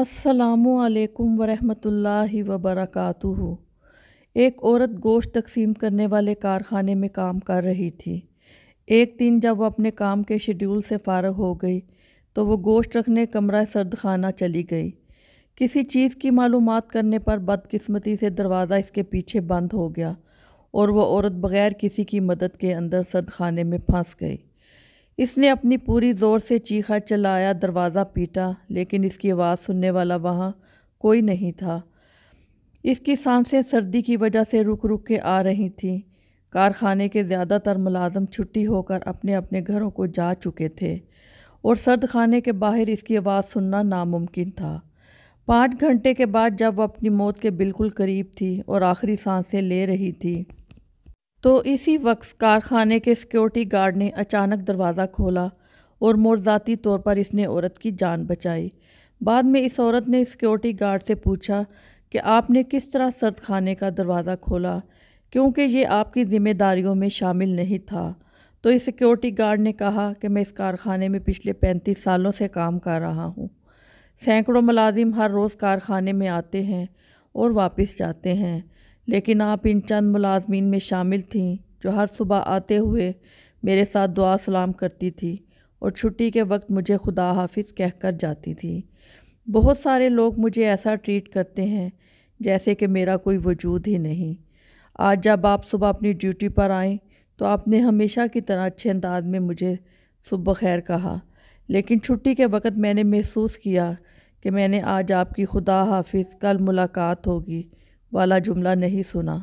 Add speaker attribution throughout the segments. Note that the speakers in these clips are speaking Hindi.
Speaker 1: असलकम वरहमतुल्लि वबरकू एक औरत गोश्त तकसीम करने वाले कारखाने में काम कर रही थी एक दिन जब वह अपने काम के शेड्यूल से फारग हो गई तो वो गोश्त रखने कमरा सर्द खाना चली गई किसी चीज़ की मालूम करने पर बदकिस्मती से दरवाज़ा इसके पीछे बंद हो गया और वह औरत बग़ैर किसी की मदद के अंदर सर्द खाने में फंस गई इसने अपनी पूरी ज़ोर से चीखा चलाया दरवाज़ा पीटा लेकिन इसकी आवाज़ सुनने वाला वहाँ कोई नहीं था इसकी सांसें सर्दी की वजह से रुक रुक के आ रही थीं कारखाने के ज़्यादातर मुलाजम छुट्टी होकर अपने अपने घरों को जा चुके थे और सर्द खाने के बाहर इसकी आवाज़ सुनना नामुमकिन था पाँच घंटे के बाद जब वह अपनी मौत के बिल्कुल करीब थी और आखिरी सांसें ले रही थी तो इसी वक्त कारखाने के सिक्योरिटी गार्ड ने अचानक दरवाज़ा खोला और मोरदाती तौर पर इसने औरत की जान बचाई बाद में इस औरत ने सिक्योरिटी गार्ड से पूछा कि आपने किस तरह सर्द खाने का दरवाज़ा खोला क्योंकि ये आपकी ज़िम्मेदारियों में शामिल नहीं था तो इस सिक्योरिटी गार्ड ने कहा कि मैं इस कारखाने में पिछले पैंतीस सालों से काम कर रहा हूँ सैकड़ों मुलाजिम हर रोज़ कारखाने में आते हैं और वापस जाते हैं लेकिन आप इन चंद मुलाजमीन में शामिल थीं जो हर सुबह आते हुए मेरे साथ दुआ सलाम करती थी और छुट्टी के वक्त मुझे खुदा हाफिज कह कर जाती थी बहुत सारे लोग मुझे ऐसा ट्रीट करते हैं जैसे कि मेरा कोई वजूद ही नहीं आज जब आप सुबह अपनी ड्यूटी पर आएँ तो आपने हमेशा की तरह अच्छे अंदाज में मुझे सुबह खैर कहा लेकिन छुट्टी के वक्त मैंने महसूस किया कि मैंने आज आपकी खुदा हाफिज कल मुलाकात होगी वाला जुमला नहीं सुना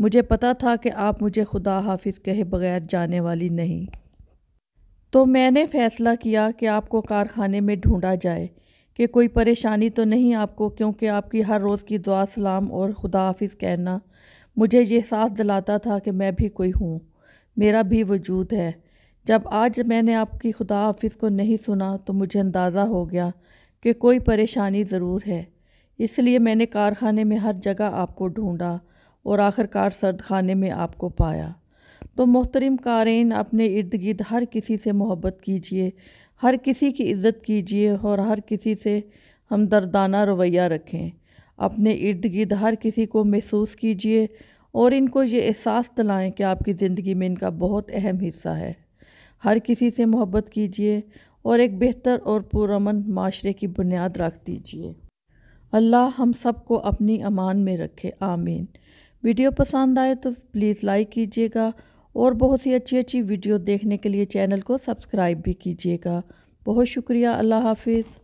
Speaker 1: मुझे पता था कि आप मुझे खुदा हाफिज कहे बगैर जाने वाली नहीं तो मैंने फ़ैसला किया कि आपको कारखाने में ढूंढा जाए कि कोई परेशानी तो नहीं आपको क्योंकि आपकी हर रोज़ की दुआ सलाम और खुदा हाफिज कहना मुझे ये एहसास दिलाता था कि मैं भी कोई हूँ मेरा भी वजूद है जब आज मैंने आपकी खुदा हाफिज को नहीं सुना तो मुझे अंदाज़ा हो गया कि कोई परेशानी ज़रूर है इसलिए मैंने कारखाने में हर जगह आपको ढूंढा और आखिरकार सर्द खाने में आपको पाया तो मोहतरम कारेन अपने इर्द गिर्द हर किसी से मोहब्बत कीजिए हर किसी की इज़्ज़त कीजिए और हर किसी से हमदर्दाना रवैया रखें अपने इर्द गिर्द हर किसी को महसूस कीजिए और इनको ये एहसास दिलाएं कि आपकी ज़िंदगी में इनका बहुत अहम हिस्सा है हर किसी से मोहब्बत कीजिए और एक बेहतर और पुरमन माशरे की बुनियाद रख दीजिए अल्लाह हम सबको अपनी अमान में रखे आमीन वीडियो पसंद आए तो प्लीज़ लाइक कीजिएगा और बहुत सी अच्छी अच्छी वीडियो देखने के लिए चैनल को सब्सक्राइब भी कीजिएगा बहुत शुक्रिया अल्लाह हाफिज़